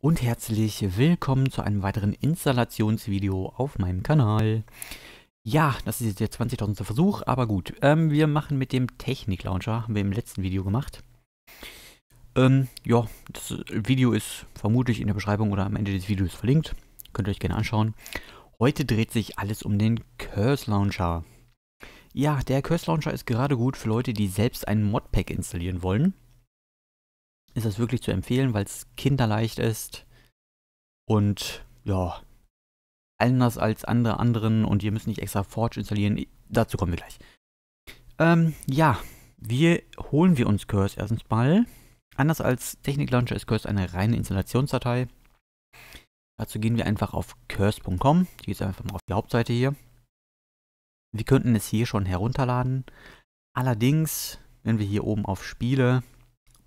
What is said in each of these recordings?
und herzlich willkommen zu einem weiteren Installationsvideo auf meinem Kanal. Ja, das ist jetzt der 20.000. Versuch, aber gut. Ähm, wir machen mit dem Technik-Launcher, haben wir im letzten Video gemacht. Ähm, ja, das äh, Video ist vermutlich in der Beschreibung oder am Ende des Videos verlinkt. Könnt ihr euch gerne anschauen. Heute dreht sich alles um den Curse Launcher. Ja, der Curse Launcher ist gerade gut für Leute, die selbst ein Modpack installieren wollen ist das wirklich zu empfehlen, weil es kinderleicht ist und ja, anders als andere anderen und ihr müsst nicht extra Forge installieren. Dazu kommen wir gleich. Ähm, ja, wie holen wir uns Curse erstens mal. Anders als Technik Launcher ist Curse eine reine Installationsdatei. Dazu gehen wir einfach auf curse.com. Die geht einfach mal auf die Hauptseite hier. Wir könnten es hier schon herunterladen. Allerdings, wenn wir hier oben auf Spiele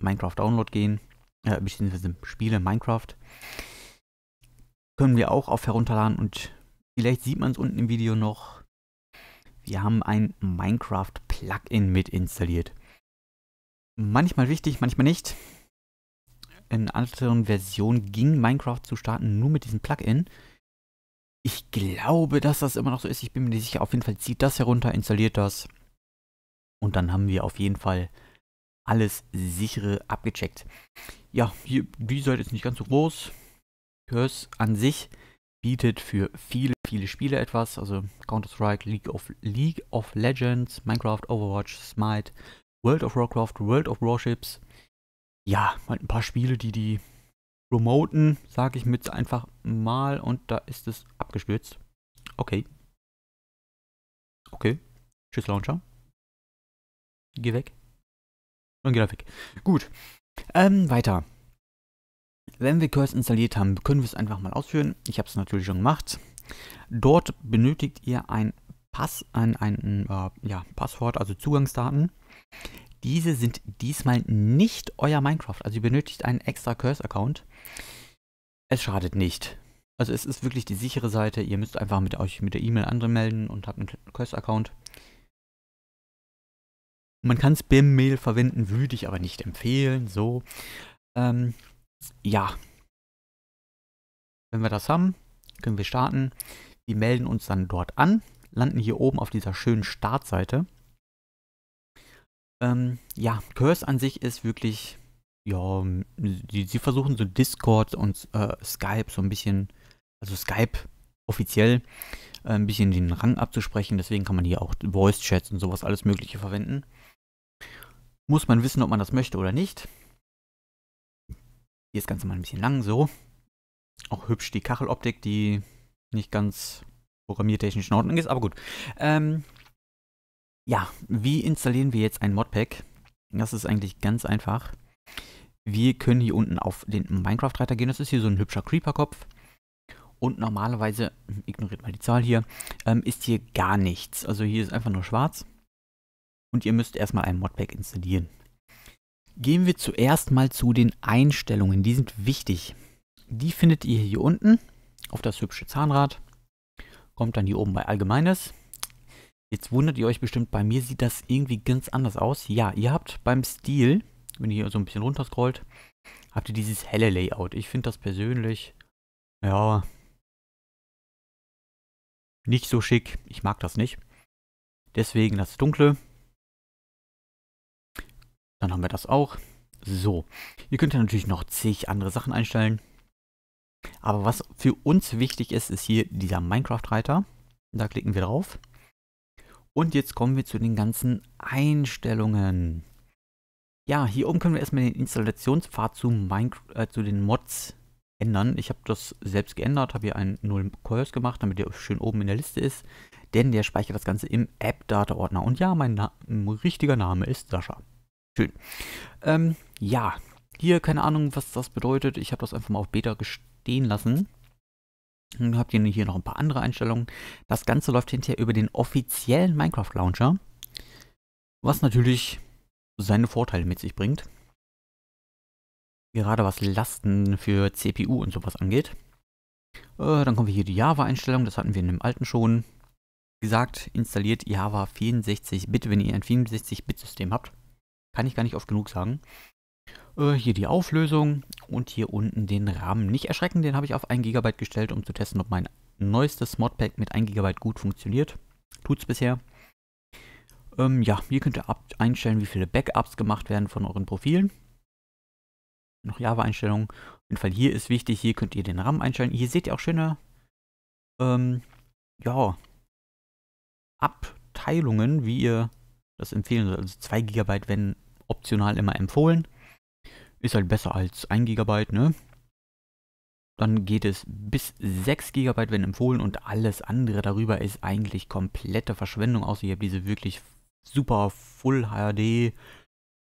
Minecraft Download gehen, äh, beziehungsweise Spiele Minecraft, können wir auch auf herunterladen und vielleicht sieht man es unten im Video noch. Wir haben ein Minecraft Plugin mit installiert. Manchmal wichtig, manchmal nicht. In anderen Versionen ging Minecraft zu starten nur mit diesem Plugin. Ich glaube, dass das immer noch so ist. Ich bin mir nicht sicher. Auf jeden Fall zieht das herunter, installiert das. Und dann haben wir auf jeden Fall alles sichere abgecheckt. Ja, hier, die Seite ist nicht ganz so groß. Curse an sich bietet für viele, viele Spiele etwas. Also Counter-Strike, League of, League of Legends, Minecraft, Overwatch, Smite, World of Warcraft, World of Warships. Ja, halt ein paar Spiele, die die promoten, sage ich mit einfach mal und da ist es abgestürzt. Okay. Okay. Tschüss, Launcher. Geh weg. Dann geht er weg. Gut. Ähm, weiter. Wenn wir Curse installiert haben, können wir es einfach mal ausführen. Ich habe es natürlich schon gemacht. Dort benötigt ihr ein Pass, ein, ein, äh, ja, Passwort, also Zugangsdaten. Diese sind diesmal nicht euer Minecraft. Also ihr benötigt einen extra Curse-Account. Es schadet nicht. Also es ist wirklich die sichere Seite. Ihr müsst einfach mit euch mit der E-Mail anmelden und habt einen Curse-Account. Man kann Spam-Mail verwenden, würde ich aber nicht empfehlen. So. Ähm, ja. Wenn wir das haben, können wir starten. Wir melden uns dann dort an, landen hier oben auf dieser schönen Startseite. Ähm, ja, Curse an sich ist wirklich, ja, sie, sie versuchen so Discord und äh, Skype so ein bisschen, also Skype offiziell äh, ein bisschen den Rang abzusprechen. Deswegen kann man hier auch Voice-Chats und sowas alles Mögliche verwenden muss man wissen, ob man das möchte oder nicht. Hier ist das Ganze mal ein bisschen lang so. Auch hübsch die Kacheloptik, die nicht ganz programmiertechnisch in Ordnung ist, aber gut. Ähm, ja, wie installieren wir jetzt ein Modpack? Das ist eigentlich ganz einfach. Wir können hier unten auf den Minecraft-Reiter gehen. Das ist hier so ein hübscher Creeper-Kopf. Und normalerweise, hm, ignoriert mal die Zahl hier, ähm, ist hier gar nichts. Also hier ist einfach nur schwarz und ihr müsst erstmal ein Modpack installieren. Gehen wir zuerst mal zu den Einstellungen, die sind wichtig. Die findet ihr hier unten auf das hübsche Zahnrad. Kommt dann hier oben bei Allgemeines. Jetzt wundert ihr euch bestimmt, bei mir sieht das irgendwie ganz anders aus. Ja, ihr habt beim Stil, wenn ihr hier so ein bisschen runter scrollt, habt ihr dieses helle Layout. Ich finde das persönlich, ja, nicht so schick. Ich mag das nicht. Deswegen das Dunkle. Dann haben wir das auch. So, ihr könnt ja natürlich noch zig andere Sachen einstellen. Aber was für uns wichtig ist, ist hier dieser Minecraft-Reiter. Da klicken wir drauf. Und jetzt kommen wir zu den ganzen Einstellungen. Ja, hier oben können wir erstmal den Installationspfad zu, äh, zu den Mods ändern. Ich habe das selbst geändert, habe hier einen 0 Coils gemacht, damit der schön oben in der Liste ist. Denn der speichert das Ganze im App-Data-Ordner. Und ja, mein, Na mein richtiger Name ist Sascha spielen. Ähm, ja, hier keine Ahnung, was das bedeutet. Ich habe das einfach mal auf Beta stehen lassen. Dann hm, habt ihr hier noch ein paar andere Einstellungen. Das Ganze läuft hinterher über den offiziellen Minecraft Launcher, was natürlich seine Vorteile mit sich bringt. Gerade was Lasten für CPU und sowas angeht. Äh, dann kommen wir hier die Java-Einstellung, das hatten wir in dem alten schon gesagt. Installiert Java 64-Bit, wenn ihr ein 64-Bit-System habt. Kann ich gar nicht oft genug sagen. Äh, hier die Auflösung und hier unten den Rahmen. Nicht erschrecken, den habe ich auf 1 GB gestellt, um zu testen, ob mein neuestes Modpack mit 1 GB gut funktioniert. Tut es bisher. Ähm, ja, hier könnt ihr einstellen, wie viele Backups gemacht werden von euren Profilen. Noch Java-Einstellungen. Auf jeden Fall hier ist wichtig, hier könnt ihr den RAM einstellen. Hier seht ihr auch schöne, ähm, ja, Abteilungen, wie ihr das empfehlen Also 2 GB wenn optional immer empfohlen. Ist halt besser als 1 GB, ne? Dann geht es bis 6 GB wenn empfohlen und alles andere darüber ist eigentlich komplette Verschwendung, außer ihr habt diese wirklich super Full HD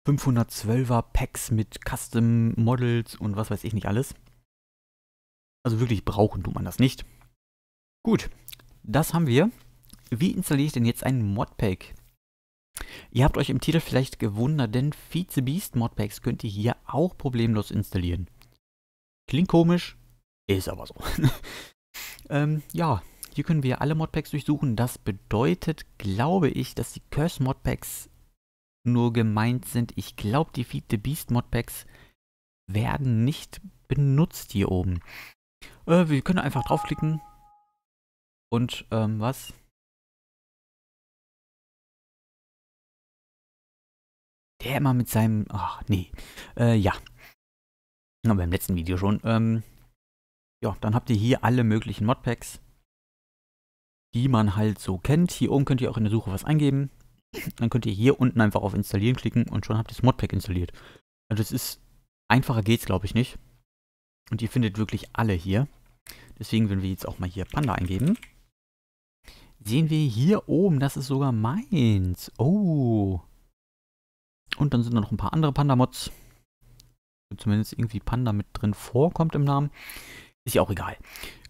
512er Packs mit Custom Models und was weiß ich nicht alles. Also wirklich brauchen tut man das nicht. Gut, das haben wir. Wie installiere ich denn jetzt ein Modpack? Ihr habt euch im Titel vielleicht gewundert, denn Feed the Beast Modpacks könnt ihr hier auch problemlos installieren. Klingt komisch, ist aber so. ähm, ja, hier können wir alle Modpacks durchsuchen. Das bedeutet, glaube ich, dass die Curse Modpacks nur gemeint sind. Ich glaube, die Feed the Beast Modpacks werden nicht benutzt hier oben. Äh, wir können einfach draufklicken. Und ähm, was? Der immer mit seinem. Ach, nee. Äh, ja. Aber im letzten Video schon. Ähm, ja, dann habt ihr hier alle möglichen Modpacks, die man halt so kennt. Hier oben könnt ihr auch in der Suche was eingeben. Dann könnt ihr hier unten einfach auf Installieren klicken und schon habt ihr das Modpack installiert. Also das ist. Einfacher geht's, glaube ich, nicht. Und ihr findet wirklich alle hier. Deswegen, wenn wir jetzt auch mal hier Panda eingeben, sehen wir hier oben, das ist sogar meins. Oh, und dann sind da noch ein paar andere Panda-Mods. Zumindest irgendwie Panda mit drin vorkommt im Namen. Ist ja auch egal.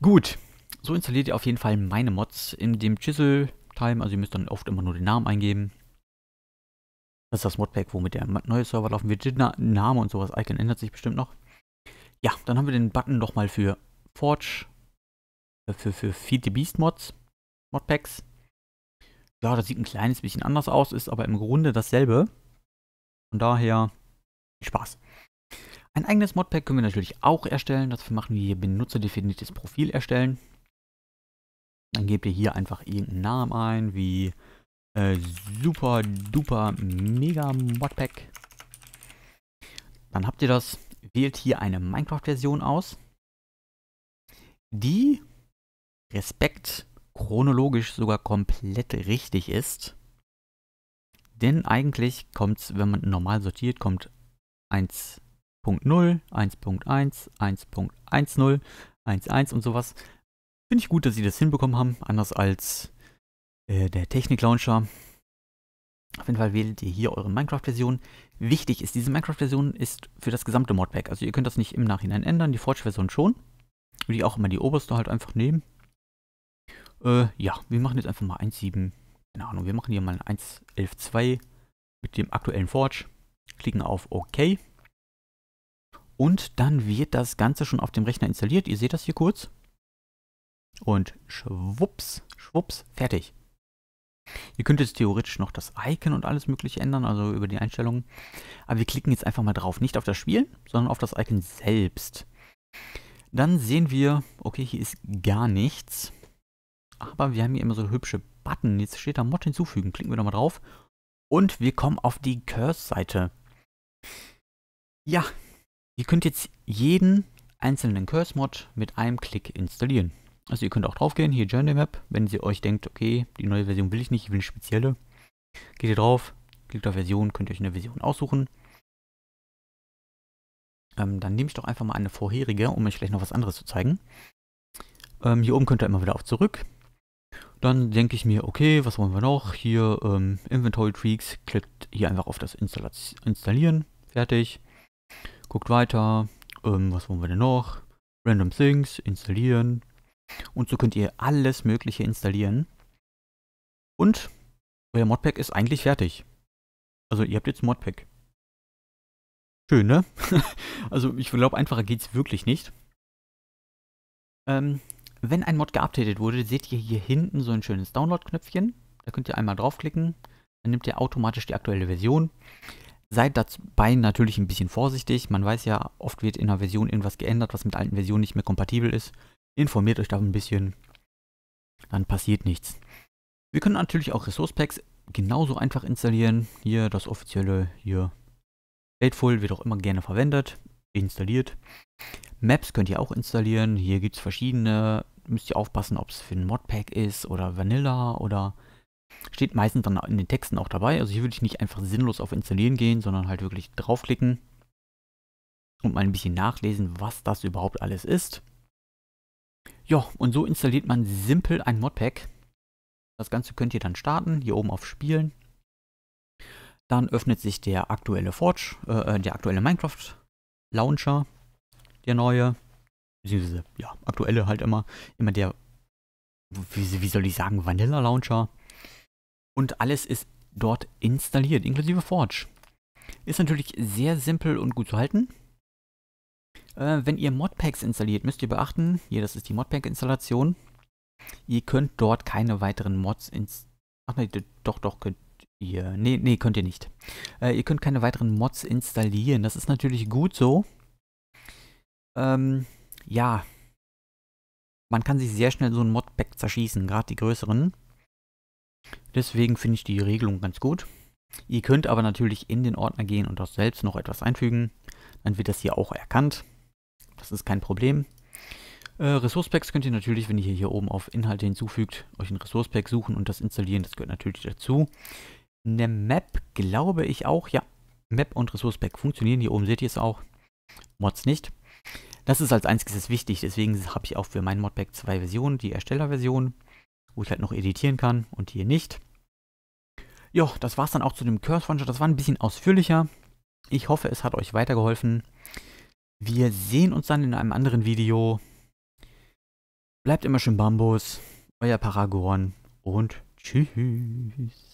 Gut, so installiert ihr auf jeden Fall meine Mods in dem Chisel-Time. Also ihr müsst dann oft immer nur den Namen eingeben. Das ist das Modpack, womit der neue Server laufen wird. Name und sowas. Icon ändert sich bestimmt noch. Ja, dann haben wir den Button nochmal für Forge, äh, für, für Feed the Beast Mods, Modpacks. Ja, das sieht ein kleines bisschen anders aus, ist aber im Grunde dasselbe. Von daher, viel Spaß. Ein eigenes Modpack können wir natürlich auch erstellen. Dafür machen wir hier benutzerdefiniertes Profil erstellen. Dann gebt ihr hier einfach irgendeinen Namen ein, wie äh, super duper mega Modpack. Dann habt ihr das, wählt hier eine Minecraft-Version aus, die Respekt chronologisch sogar komplett richtig ist. Denn eigentlich kommt, es, wenn man normal sortiert, kommt 1.0, 1.1, 1.10, 1.1 und sowas. Finde ich gut, dass sie das hinbekommen haben, anders als äh, der Technik-Launcher. Auf jeden Fall wählt ihr hier eure Minecraft-Version. Wichtig ist, diese Minecraft-Version ist für das gesamte Modpack. Also ihr könnt das nicht im Nachhinein ändern, die Forge-Version schon. Würde ich auch immer die oberste halt einfach nehmen. Äh, ja, wir machen jetzt einfach mal 1.7 keine Ahnung, wir machen hier mal ein 1.11.2 mit dem aktuellen Forge, klicken auf OK und dann wird das Ganze schon auf dem Rechner installiert. Ihr seht das hier kurz und schwupps, schwupps, fertig. Ihr könnt jetzt theoretisch noch das Icon und alles mögliche ändern, also über die Einstellungen. Aber wir klicken jetzt einfach mal drauf, nicht auf das Spiel, sondern auf das Icon selbst. Dann sehen wir, okay, hier ist gar nichts. Aber wir haben hier immer so hübsche Button. Jetzt steht da Mod hinzufügen. Klicken wir nochmal drauf. Und wir kommen auf die Curse-Seite. Ja, ihr könnt jetzt jeden einzelnen Curse-Mod mit einem Klick installieren. Also ihr könnt auch drauf gehen, hier Journey Map, wenn ihr euch denkt, okay, die neue Version will ich nicht, ich will eine spezielle. Geht ihr drauf, klickt auf Version, könnt ihr euch eine Version aussuchen. Ähm, dann nehme ich doch einfach mal eine vorherige, um euch gleich noch was anderes zu zeigen. Ähm, hier oben könnt ihr immer wieder auf zurück. Dann denke ich mir, okay, was wollen wir noch? Hier ähm, Inventory Tweaks, klickt hier einfach auf das Installieren, fertig. Guckt weiter, ähm, was wollen wir denn noch? Random Things, installieren. Und so könnt ihr alles Mögliche installieren. Und euer Modpack ist eigentlich fertig. Also ihr habt jetzt Modpack. Schön, ne? also ich glaube, einfacher geht es wirklich nicht. Ähm, wenn ein Mod geupdatet wurde, seht ihr hier hinten so ein schönes Download-Knöpfchen. Da könnt ihr einmal draufklicken, dann nimmt ihr automatisch die aktuelle Version. Seid dabei natürlich ein bisschen vorsichtig. Man weiß ja, oft wird in einer Version irgendwas geändert, was mit alten Versionen nicht mehr kompatibel ist. Informiert euch da ein bisschen, dann passiert nichts. Wir können natürlich auch Resource Packs genauso einfach installieren. Hier das offizielle, hier Stateful wird auch immer gerne verwendet, installiert. Maps könnt ihr auch installieren. Hier gibt es verschiedene. Müsst ihr aufpassen, ob es für ein Modpack ist oder Vanilla oder... Steht meistens dann in den Texten auch dabei. Also hier würde ich nicht einfach sinnlos auf Installieren gehen, sondern halt wirklich draufklicken und mal ein bisschen nachlesen, was das überhaupt alles ist. Ja, und so installiert man simpel ein Modpack. Das Ganze könnt ihr dann starten, hier oben auf Spielen. Dann öffnet sich der aktuelle Forge, äh, äh der aktuelle Minecraft Launcher der neue, beziehungsweise ja, aktuelle halt immer, immer der, wie, wie soll ich sagen, Vanilla Launcher. Und alles ist dort installiert, inklusive Forge. Ist natürlich sehr simpel und gut zu halten. Äh, wenn ihr Modpacks installiert, müsst ihr beachten, hier, das ist die Modpack-Installation. Ihr könnt dort keine weiteren Mods installieren. Ach nee, doch, doch, könnt ihr. Nee, nee, könnt ihr nicht. Äh, ihr könnt keine weiteren Mods installieren. Das ist natürlich gut so. Ähm, ja. Man kann sich sehr schnell so ein Modpack zerschießen, gerade die größeren. Deswegen finde ich die Regelung ganz gut. Ihr könnt aber natürlich in den Ordner gehen und dort selbst noch etwas einfügen. Dann wird das hier auch erkannt. Das ist kein Problem. Äh, Resource Packs könnt ihr natürlich, wenn ihr hier oben auf Inhalte hinzufügt, euch ein Resource Pack suchen und das installieren. Das gehört natürlich dazu. Eine Map glaube ich auch, ja. Map und Resource Pack funktionieren. Hier oben seht ihr es auch. Mods nicht. Das ist als einziges wichtig, deswegen habe ich auch für mein Modpack zwei Versionen, die Erstellerversion, wo ich halt noch editieren kann und hier nicht. Ja, das war es dann auch zu dem Curse Launcher. Das war ein bisschen ausführlicher. Ich hoffe, es hat euch weitergeholfen. Wir sehen uns dann in einem anderen Video. Bleibt immer schön Bambus, euer Paragon und tschüss.